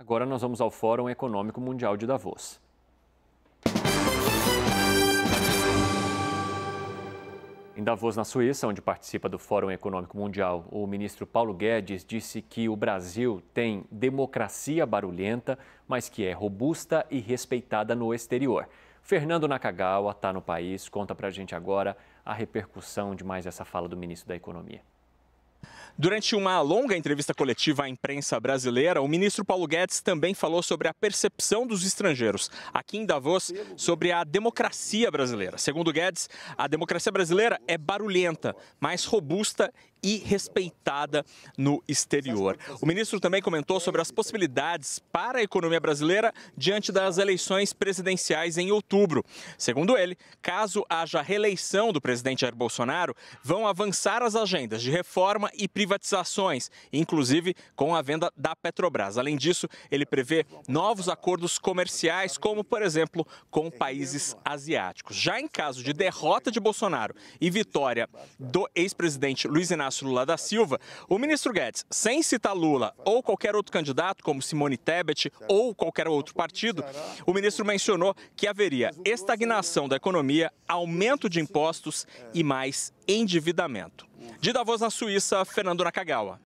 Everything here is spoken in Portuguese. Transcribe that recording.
Agora nós vamos ao Fórum Econômico Mundial de Davos. Em Davos, na Suíça, onde participa do Fórum Econômico Mundial, o ministro Paulo Guedes disse que o Brasil tem democracia barulhenta, mas que é robusta e respeitada no exterior. Fernando Nakagawa está no país, conta para a gente agora a repercussão de mais essa fala do ministro da Economia. Durante uma longa entrevista coletiva à imprensa brasileira, o ministro Paulo Guedes também falou sobre a percepção dos estrangeiros, aqui em Davos, sobre a democracia brasileira. Segundo Guedes, a democracia brasileira é barulhenta, mais robusta e respeitada no exterior. O ministro também comentou sobre as possibilidades para a economia brasileira diante das eleições presidenciais em outubro. Segundo ele, caso haja reeleição do presidente Jair Bolsonaro, vão avançar as agendas de reforma e privatizações, inclusive com a venda da Petrobras. Além disso, ele prevê novos acordos comerciais, como, por exemplo, com países asiáticos. Já em caso de derrota de Bolsonaro e vitória do ex-presidente Luiz Inácio Inácio Lula da Silva, o ministro Guedes, sem citar Lula ou qualquer outro candidato, como Simone Tebet ou qualquer outro partido, o ministro mencionou que haveria estagnação da economia, aumento de impostos e mais endividamento. De Davos, na Suíça, Fernando Nakagawa.